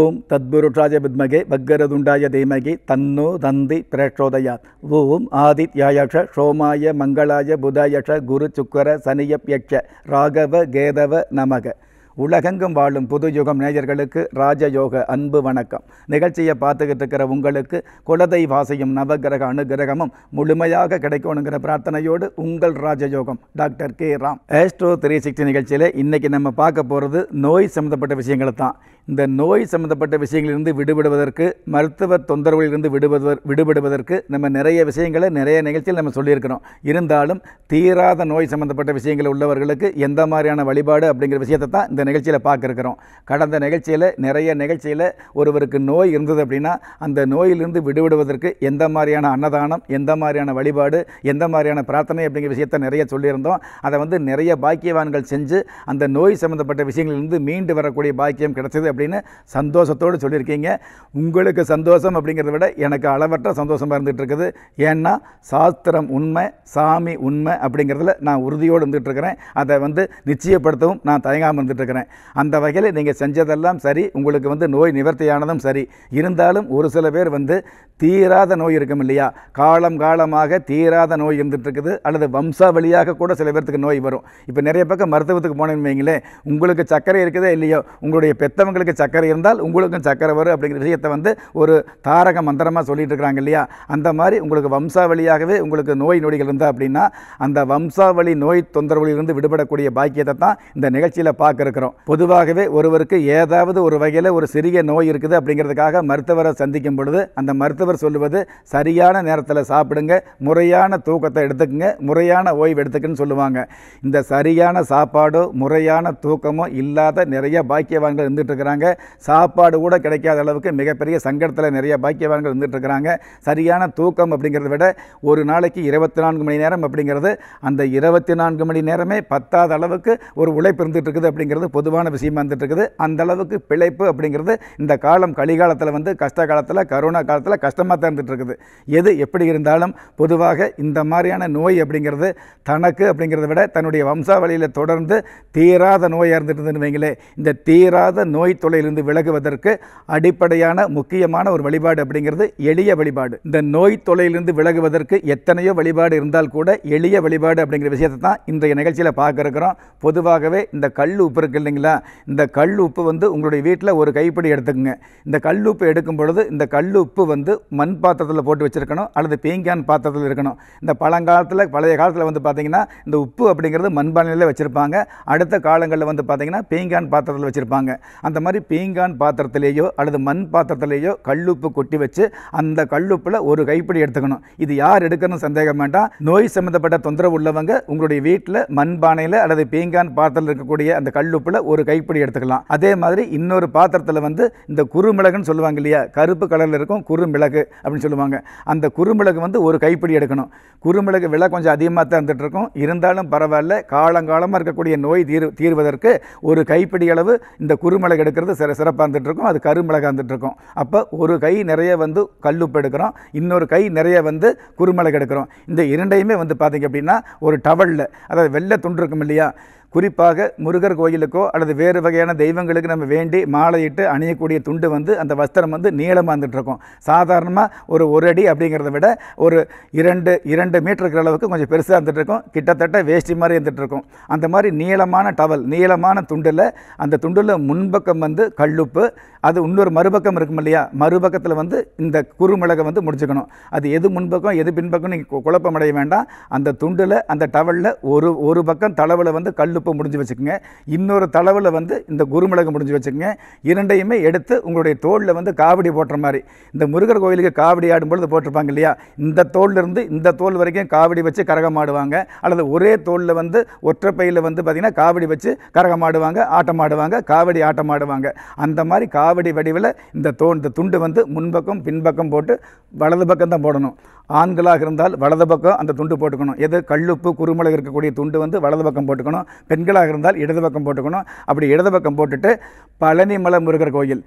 ஓம் தத்புருஷாய வித்மகே வக்கரதுண்டாய தீமகி தன்னோ தந்தி பிரேஷோதயாத் ஓம் ஆதித்யாயஷ சோமாய மங்களாய புதாயஷ குரு சுக்கர சனியப்யக்ஷ ராகவ கேதவ நமக உலகெங்கும் வாழும் புது யுகம் நேயர்களுக்கு ராஜயோக அன்பு வணக்கம் நிகழ்ச்சியை பார்த்துக்கிட்டு இருக்கிற உங்களுக்கு குலதை வாசையும் நவகிரக அனுகிரகமும் முழுமையாக கிடைக்கணுங்கிற பிரார்த்தனையோடு உங்கள் Rajayogam doctor K Ram astro three sixty நிகழ்ச்சியில் இன்றைக்கி நம்ம பார்க்க போகிறது நோய் சம்மந்தப்பட்ட விஷயங்களை தான் இந்த நோய் சம்மந்தப்பட்ட விஷயங்களிலிருந்து விடுபடுவதற்கு மருத்துவ தொந்தரவுகளிலிருந்து விடுபடுவர் விடுபடுவதற்கு நம்ம நிறைய விஷயங்களை நிறைய நிகழ்ச்சியில் நம்ம சொல்லியிருக்கிறோம் இருந்தாலும் தீராத நோய் சம்மந்தப்பட்ட விஷயங்கள் உள்ளவர்களுக்கு எந்த மாதிரியான வழிபாடு அப்படிங்கிற விஷயத்தை தான் இந்த நிகழ்ச்சியில் பார்க்குறோம் கடந்த நிகழ்ச்சியில் நிறைய நிகழ்ச்சியில் ஒருவருக்கு நோய் இருந்தது அப்படின்னா அந்த நோயிலிருந்து விடுபடுவதற்கு எந்த மாதிரியான அன்னதானம் எந்த மாதிரியான வழிபாடு எந்த மாதிரியான பிரார்த்தனை அப்படிங்கிற விஷயத்தை நிறைய சொல்லியிருந்தோம் அதை வந்து நிறைய பாக்கியவான்கள் செஞ்சு அந்த நோய் சம்மந்தப்பட்ட விஷயங்களிலிருந்து மீண்டு வரக்கூடிய பாக்கியம் கிடைச்சது அப்படின்னு சந்தோஷத்தோடு சொல்லியிருக்கீங்க உங்களுக்கு சந்தோஷம் அப்படிங்கிறத விட எனக்கு அளவற்ற சந்தோஷமாக இருந்துகிட்டு இருக்குது ஏன்னா சாஸ்திரம் உண்மை சாமி உண்மை அப்படிங்கிறதுல நான் உறுதியோடு இருந்துகிட்ருக்கிறேன் அதை வந்து நிச்சயப்படுத்தவும் நான் தயங்காமல் இருந்துகிட்ருக்கிறேன் அந்த வகையில் நீங்கள் செஞ்சதெல்லாம் சரி உங்களுக்கு வந்து நோய் நிவர்த்தியானதும் சரி இருந்தாலும் ஒரு சில பேர் வந்து தீராத நோய் இருக்கும் இல்லையா காலம் காலமாக தீராத நோய் இருந்துகிட்ருக்குது அல்லது வம்சாவளியாக கூட சில பேர்த்துக்கு நோய் வரும் இப்போ நிறைய பக்கம் மருத்துவத்துக்கு போனேன்னு வைங்களேன் உங்களுக்கு சர்க்கரை இருக்குதே இல்லையோ உங்களுடைய பெற்றவங்களுக்கு மற்றவர்களுக்கு சக்கரை இருந்தால் உங்களுக்கும் சக்கரை வரும் அப்படிங்கிற விஷயத்தை வந்து ஒரு தாரக மந்திரமாக சொல்லிட்டு இருக்கிறாங்க இல்லையா அந்த மாதிரி உங்களுக்கு வம்சாவளியாகவே உங்களுக்கு நோய் நொடிகள் இருந்தால் அப்படின்னா அந்த வம்சாவளி நோய் தொந்தரவுகளிலிருந்து விடுபடக்கூடிய பாக்கியத்தை தான் இந்த நிகழ்ச்சியில் பார்க்க இருக்கிறோம் பொதுவாகவே ஒருவருக்கு ஏதாவது ஒரு வகையில் ஒரு சிறிய நோய் இருக்குது அப்படிங்கிறதுக்காக மருத்துவரை சந்திக்கும் பொழுது அந்த மருத்துவர் சொல்லுவது சரியான நேரத்தில் சாப்பிடுங்க முறையான தூக்கத்தை எடுத்துக்கங்க முறையான ஓய்வு எடுத்துக்குன்னு சொல்லுவாங்க இந்த சரியான சாப்பாடோ முறையான தூக்கமோ இல்லாத நிறைய பாக்கியவான்கள் இருந்துட்டு இருக்கிறாங்க இருக்கிறாங்க சாப்பாடு கூட கிடைக்காத அளவுக்கு மிகப்பெரிய சங்கடத்தில் நிறைய பாக்கியவான்கள் இருந்துட்டு இருக்கிறாங்க சரியான தூக்கம் அப்படிங்கிறத விட ஒரு நாளைக்கு இருபத்தி நான்கு மணி நேரம் அப்படிங்கிறது அந்த இருபத்தி நான்கு மணி நேரமே பத்தாத அளவுக்கு ஒரு உழைப்பு இருந்துட்டு இருக்குது அப்படிங்கிறது பொதுவான விஷயமா இருந்துட்டு இருக்குது அந்த அளவுக்கு பிழைப்பு அப்படிங்கிறது இந்த காலம் கலிகாலத்தில் வந்து கஷ்ட காலத்தில் கரோனா காலத்தில் கஷ்டமாக தான் இருக்குது எது எப்படி இருந்தாலும் பொதுவாக இந்த மாதிரியான நோய் அப்படிங்கிறது தனக்கு அப்படிங்கிறத விட தன்னுடைய வம்சாவளியில் தொடர்ந்து தீராத நோயாக இருந்துட்டு இருந்ததுன்னு வைங்களேன் இந்த தீராத நோய் தொல்லையிலிருந்து விலகுவதற்கு அடிப்படையான முக்கியமான ஒரு வழிபாடு அப்படிங்கிறது எளிய வழிபாடு இந்த நோய் தொல்லையிலிருந்து விலகுவதற்கு எத்தனையோ வழிபாடு இருந்தால் கூட எளிய வழிபாடு அப்படிங்கிற விஷயத்தை தான் இன்றைய நிகழ்ச்சியில் பார்க்க இருக்கிறோம் பொதுவாகவே இந்த கல் உப்பு இருக்குது இல்லைங்களா இந்த கல் உப்பு வந்து உங்களுடைய வீட்டில் ஒரு கைப்பிடி எடுத்துக்கோங்க இந்த கல் உப்பு எடுக்கும் பொழுது இந்த கல் உப்பு வந்து மண் பாத்திரத்தில் போட்டு வச்சுருக்கணும் அல்லது பீங்கான் பாத்திரத்தில் இருக்கணும் இந்த பழங்காலத்தில் பழைய காலத்தில் வந்து பார்த்தீங்கன்னா இந்த உப்பு அப்படிங்கிறது மண்பானையில் வச்சுருப்பாங்க அடுத்த காலங்களில் வந்து பார்த்தீங்கன்னா பீங்கான் பாத்திரத்தில் வச்சுருப்பாங்க அந்த மாதிரி மாதிரி பீங்கான் பாத்திரத்திலேயோ அல்லது மண் பாத்திரத்திலேயோ கல்லுப்பு கொட்டி வச்சு அந்த கல்லுப்பில் ஒரு கைப்பிடி எடுத்துக்கணும் இது யார் எடுக்கணும் சந்தேகம் வேண்டாம் நோய் சம்மந்தப்பட்ட தொந்தரவு உள்ளவங்க உங்களுடைய வீட்டில் மண் பானையில் அல்லது பீங்கான் பாத்திரத்தில் இருக்கக்கூடிய அந்த கல்லுப்பில் ஒரு கைப்பிடி எடுத்துக்கலாம் அதே மாதிரி இன்னொரு பாத்திரத்தில் வந்து இந்த குறுமிளகுன்னு சொல்லுவாங்க இல்லையா கருப்பு கலரில் இருக்கும் குறுமிளகு அப்படின்னு சொல்லுவாங்க அந்த குறுமிளகு வந்து ஒரு கைப்பிடி எடுக்கணும் குறுமிளகு விலை கொஞ்சம் அதிகமாக தான் இருக்கும் இருந்தாலும் பரவாயில்ல காலங்காலமாக இருக்கக்கூடிய நோய் தீர் தீர்வதற்கு ஒரு கைப்பிடி அளவு இந்த குறுமிளகு எடுக்க இருக்கிறது சிற சிறப்பாக இருக்கும் அது கருமிளகாக இருந்துகிட்ருக்கும் அப்போ ஒரு கை நிறைய வந்து கல்லுப்பு எடுக்கிறோம் இன்னொரு கை நிறைய வந்து குருமிளகு எடுக்கிறோம் இந்த இரண்டையுமே வந்து பார்த்திங்க அப்படின்னா ஒரு டவலில் அதாவது வெள்ளை துண்டு இருக்கும் இல்லையா குறிப்பாக முருகர் கோயிலுக்கோ அல்லது வேறு வகையான தெய்வங்களுக்கு நம்ம வேண்டி மாலையிட்டு அணியக்கூடிய துண்டு வந்து அந்த வஸ்திரம் வந்து நீளமாக இருந்துகிட்ருக்கும் சாதாரணமாக ஒரு ஒரு அடி அப்படிங்கிறத விட ஒரு இரண்டு இரண்டு மீட்டருக்கு அளவுக்கு கொஞ்சம் பெருசாக இருந்துகிட்ருக்கும் கிட்டத்தட்ட வேஷ்டி மாதிரி இருந்துகிட்ருக்கும் அந்த மாதிரி நீளமான டவல் நீளமான துண்டில் அந்த துண்டில் முன்பக்கம் வந்து கல்லுப்பு அது இன்னொரு மறுபக்கம் இருக்கும் இல்லையா மறுபக்கத்தில் வந்து இந்த குறுமிளகை வந்து முடிச்சுக்கணும் அது எது முன்பக்கம் எது பின்பக்கம் நீங்கள் குழப்பமடைய வேண்டாம் அந்த துண்டில் அந்த டவலில் ஒரு ஒரு பக்கம் தளவில் வந்து கல் கல்லுப்பு முடிஞ்சு வச்சுக்கோங்க இன்னொரு தளவில் வந்து இந்த குருமிளகு முடிஞ்சு வச்சுக்கோங்க இரண்டையுமே எடுத்து உங்களுடைய தோளில் வந்து காவடி போட்டுற மாதிரி இந்த முருகர் கோயிலுக்கு காவடி ஆடும்பொழுது போட்டிருப்பாங்க இல்லையா இந்த தோல்லிருந்து இந்த தோல் வரைக்கும் காவடி வச்சு கரகம் ஆடுவாங்க அல்லது ஒரே தோலில் வந்து ஒற்றைப்பையில் வந்து பார்த்திங்கன்னா காவடி வச்சு கரகம் ஆடுவாங்க ஆட்டம் ஆடுவாங்க காவடி ஆட்டம் ஆடுவாங்க அந்த மாதிரி காவடி வடிவில் இந்த தோ இந்த துண்டு வந்து முன்பக்கம் பின்பக்கம் போட்டு வலது பக்கம் தான் போடணும் ஆண்களாக இருந்தால் வலது பக்கம் அந்த துண்டு போட்டுக்கணும் எது கல்லுப்பு குறுமிளகு இருக்கக்கூடிய துண்டு வந்து வலது பக்கம் போட்டுக்கணும் பெண்களாக இருந்தால் இடது பக்கம் போட்டுக்கணும் அப்படி இடது பக்கம் போட்டுட்டு பழனிமலை முருகர் கோயில்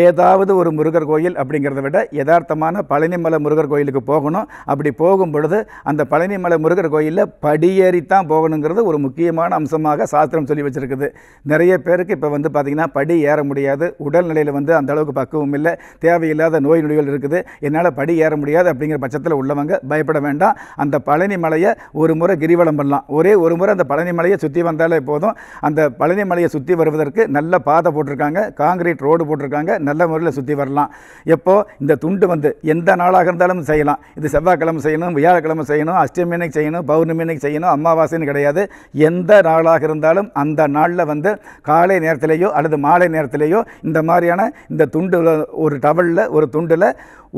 ஏதாவது ஒரு முருகர் கோயில் அப்படிங்கிறத விட யதார்த்தமான பழனிமலை முருகர் கோயிலுக்கு போகணும் அப்படி போகும் பொழுது அந்த பழனிமலை முருகர் கோயிலில் படியேறித்தான் போகணுங்கிறது ஒரு முக்கியமான அம்சமாக சாஸ்திரம் சொல்லி வச்சுருக்குது நிறைய பேருக்கு இப்போ வந்து பார்த்திங்கன்னா படி ஏற முடியாது உடல்நிலையில் வந்து அந்தளவுக்கு பக்குவம் இல்லை தேவையில்லாத நோய் நொடிகள் இருக்குது என்னால் படி ஏற முடியாது அப்படிங்கிற பட்சத்தில் உள்ளவங்க பயப்பட வேண்டாம் அந்த பழனிமலையை ஒரு முறை கிரிவலம் பண்ணலாம் ஒரே ஒரு முறை அந்த பழனிமலையை சுற்றி வந்தால் போட்டாலே போதும் அந்த பழனி மலையை சுற்றி வருவதற்கு நல்ல பாதை போட்டிருக்காங்க காங்கிரீட் ரோடு போட்டிருக்காங்க நல்ல முறையில் சுற்றி வரலாம் எப்போ இந்த துண்டு வந்து எந்த நாளாக இருந்தாலும் செய்யலாம் இது செவ்வாய்க்கிழமை செய்யணும் வியாழக்கிழமை செய்யணும் அஷ்டமி செய்யணும் பௌர்ணமி செய்யணும் அமாவாசைன்னு கிடையாது எந்த நாளாக இருந்தாலும் அந்த நாளில் வந்து காலை நேரத்திலேயோ அல்லது மாலை நேரத்திலேயோ இந்த மாதிரியான இந்த துண்டு ஒரு டவலில் ஒரு துண்டில்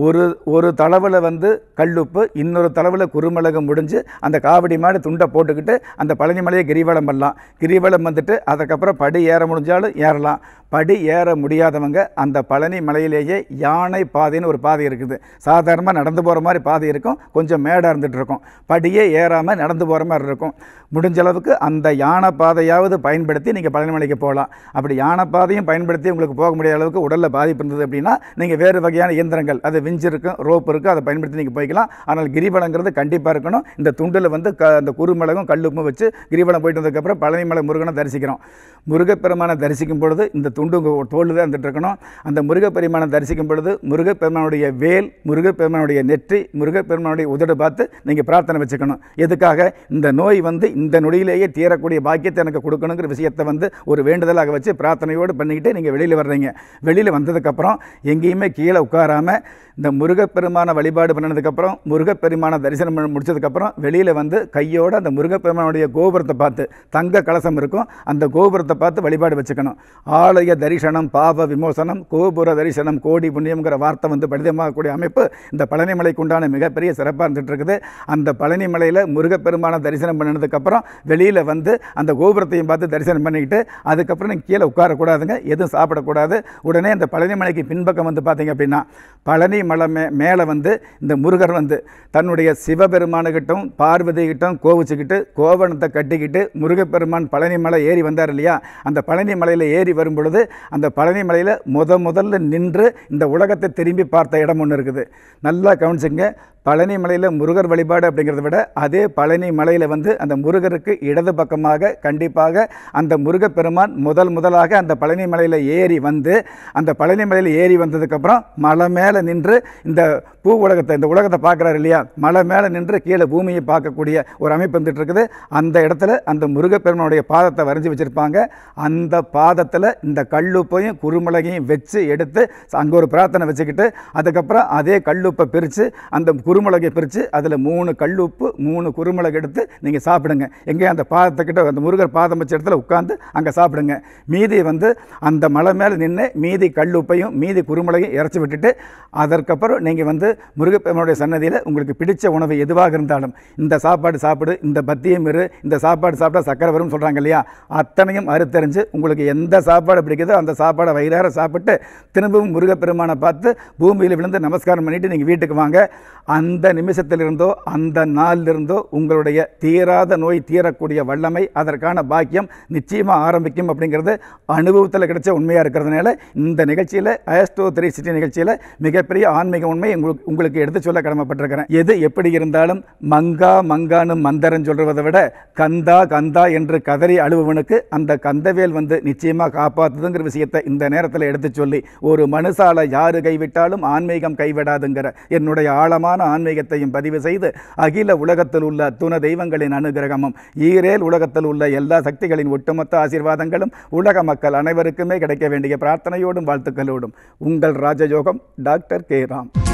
ஒரு ஒரு தளவில் வந்து கல்லுப்பு இன்னொரு தளவில் குறுமிளகு முடிஞ்சு அந்த காவடி மாடு துண்டை போட்டுக்கிட்டு அந்த பழனிமலையை கிரிவலம் பண்ணலாம் கிரிவலம் வந்துட்டு அதுக்கப்புறம் படி ஏற முடிஞ்சாலும் ஏறலாம் படி ஏற முடியாதவங்க அந்த பழனி மலையிலேயே யானை பாதைன்னு ஒரு பாதை இருக்குது சாதாரணமாக நடந்து போகிற மாதிரி பாதை இருக்கும் கொஞ்சம் மேடாக இருந்துகிட்டு இருக்கும் படியே ஏறாமல் நடந்து போகிற மாதிரி இருக்கும் முடிஞ்ச அளவுக்கு அந்த யானை பாதையாவது பயன்படுத்தி நீங்கள் பழனிமலைக்கு போகலாம் அப்படி யானை பாதையும் பயன்படுத்தி உங்களுக்கு போக முடியாத அளவுக்கு உடலில் பாதிப்பு இருந்தது அப்படின்னா நீங்கள் வேறு வகையான இயந்திரங்கள் அது விஞ்சு இருக்கும் ரோப் இருக்கும் அதை பயன்படுத்தி நீங்கள் போய்க்கலாம் ஆனால் கிரிவலங்கிறது கண்டிப்பாக இருக்கணும் இந்த துண்டில் வந்து க அந்த குறுமிளகும் கல்லுப்பும் வச்சு கிரிவலம் போயிட்டு வந்ததுக்கப்புறம் பழனிமலை முருகனை தரிசிக்கிறோம் முருகப்பெருமானை தரிசிக்கும் பொழுது இந்த துண்டு உங்கள் தோல் தான் இருந்துகிட்ருக்கணும் அந்த முருகப்பெருமானை தரிசிக்கும் பொழுது முருகப்பெருமானுடைய வேல் முருகப்பெருமானுடைய நெற்றி முருகப்பெருமானுடைய உதடு பார்த்து நீங்கள் பிரார்த்தனை வச்சுக்கணும் எதுக்காக இந்த நோய் வந்து இந்த நொடியிலேயே தீரக்கூடிய பாக்கியத்தை எனக்கு கொடுக்கணுங்கிற விஷயத்தை வந்து ஒரு வேண்டுதலாக வச்சு பிரார்த்தனையோடு பண்ணிக்கிட்டு நீங்கள் வெளியில் வர்றீங்க வெளியில் வந்ததுக்கப்புறம் எங்கேயுமே கீழே உட்காராமல் இந்த முருகப்பெருமான வழிபாடு பண்ணினதுக்கப்புறம் முருகப்பெருமான தரிசனம் பண்ண முடிச்சதுக்கப்புறம் வெளியில் வந்து கையோடு அந்த முருகப்பெருமானுடைய கோபுரத்தை பார்த்து தங்க கலசம் இருக்கும் அந்த கோபுரத்தை பார்த்து வழிபாடு வச்சுக்கணும் ஆலய தரிசனம் பாவ விமோசனம் கோபுர தரிசனம் கோடி புண்ணியம்ங்கிற வார்த்தை வந்து படிதமாகக்கூடிய அமைப்பு இந்த பழனிமலைக்கு உண்டான மிகப்பெரிய சிறப்பாக இருந்துகிட்ருக்குது அந்த பழனிமலையில் முருகப்பெருமான தரிசனம் பண்ணினதுக்கப்புறம் வெளியில் வந்து அந்த கோபுரத்தையும் பார்த்து தரிசனம் பண்ணிக்கிட்டு அதுக்கப்புறம் நீங்கள் கீழே உட்காரக்கூடாதுங்க எதுவும் சாப்பிடக்கூடாது உடனே அந்த பழனிமலைக்கு பின்பக்கம் வந்து பார்த்தீங்க அப்படின்னா பழனி மலை மே மேலே வந்து இந்த முருகர் வந்து தன்னுடைய சிவபெருமானுக்கிட்டும் பார்வதிக்கிட்டும் கோவிச்சுக்கிட்டு கோவணத்தை கட்டிக்கிட்டு முருகப்பெருமான் பழனி மலை ஏறி வந்தார் இல்லையா அந்த பழனி மலையில் ஏறி வரும் பொழுது அந்த பழனி மலையில் முத முதல்ல நின்று இந்த உலகத்தை திரும்பி பார்த்த இடம் ஒன்று இருக்குது நல்லா கவனிச்சுங்க பழனி மலையில் முருகர் வழிபாடு அப்படிங்கிறத விட அதே பழனி மலையில் வந்து அந்த முருகருக்கு இடது பக்கமாக கண்டிப்பாக அந்த முருகப்பெருமான் முதல் முதலாக அந்த பழனி மலையில் ஏறி வந்து அந்த பழனி மலையில் ஏறி வந்ததுக்கப்புறம் மலை மேலே நின்று நின்று இந்த பூ உலகத்தை இந்த உலகத்தை பார்க்குறாரு இல்லையா மலை மேலே நின்று கீழே பூமியை பார்க்கக்கூடிய ஒரு அமைப்பு வந்துட்டு இருக்குது அந்த இடத்துல அந்த முருகப்பெருமனுடைய பாதத்தை வரைஞ்சி வச்சுருப்பாங்க அந்த பாதத்தில் இந்த கல்லுப்பையும் குருமிளகையும் வச்சு எடுத்து அங்கே ஒரு பிரார்த்தனை வச்சுக்கிட்டு அதுக்கப்புறம் அதே கல்லுப்பை பிரித்து அந்த குருமிளகை பிரித்து அதில் மூணு கல்லுப்பு மூணு குறுமிளகு எடுத்து நீங்கள் சாப்பிடுங்க எங்கேயும் அந்த பாதத்துக்கிட்ட அந்த முருகர் பாதம் வச்ச இடத்துல உட்காந்து அங்கே சாப்பிடுங்க மீதி வந்து அந்த மலை மேலே நின்று மீதி கல்லுப்பையும் மீதி குருமிளகையும் இறச்சி விட்டுட்டு அதற்கு அதுக்கப்புறம் நீங்கள் வந்து முருகப்பெருமனுடைய சன்னதியில் உங்களுக்கு பிடித்த உணவு எதுவாக இருந்தாலும் இந்த சாப்பாடு சாப்பிடு இந்த பத்தியம் இரு இந்த சாப்பாடு சாப்பிட்டா சக்கரை வரும்னு சொல்கிறாங்க இல்லையா அத்தனையும் அறுத்தறிஞ்சு உங்களுக்கு எந்த சாப்பாடு பிடிக்குதோ அந்த சாப்பாடை வயிறார சாப்பிட்டு திரும்பவும் முருகப்பெருமானை பார்த்து பூமியில் விழுந்து நமஸ்காரம் பண்ணிவிட்டு நீங்கள் வீட்டுக்கு வாங்க அந்த நிமிஷத்திலிருந்தோ அந்த நாளிலிருந்தோ உங்களுடைய தீராத நோய் தீரக்கூடிய வல்லமை அதற்கான பாக்கியம் நிச்சயமாக ஆரம்பிக்கும் அப்படிங்கிறது அனுபவத்தில் கிடைச்ச உண்மையாக இருக்கிறதுனால இந்த நிகழ்ச்சியில் அயஸ்டோ த்ரீ சிட்டி நிகழ்ச்சியில் மிகப்பெரிய ஆன்மீக உண்மை உங்களுக்கு உங்களுக்கு எடுத்து சொல்ல கடமைப்பட்டிருக்கிறேன் எது எப்படி இருந்தாலும் மங்கா மங்கான்னு மந்தரன் சொல்வதை விட கந்தா கந்தா என்று கதறி அழுவவனுக்கு அந்த கந்தவேல் வந்து நிச்சயமாக காப்பாற்றுதுங்கிற விஷயத்தை இந்த நேரத்தில் எடுத்து சொல்லி ஒரு மனுசாலை யாரு கைவிட்டாலும் ஆன்மீகம் கைவிடாதுங்கிற என்னுடைய ஆழமான ஆன்மீகத்தையும் பதிவு செய்து அகில உலகத்தில் உள்ள துண தெய்வங்களின் அனுகிரகமும் ஈரேல் உலகத்தில் உள்ள எல்லா சக்திகளின் ஒட்டுமொத்த ஆசீர்வாதங்களும் உலக மக்கள் அனைவருக்குமே கிடைக்க வேண்டிய பிரார்த்தனையோடும் வாழ்த்துக்களோடும் உங்கள் ராஜயோகம் டாக்டர் கே श्रीराम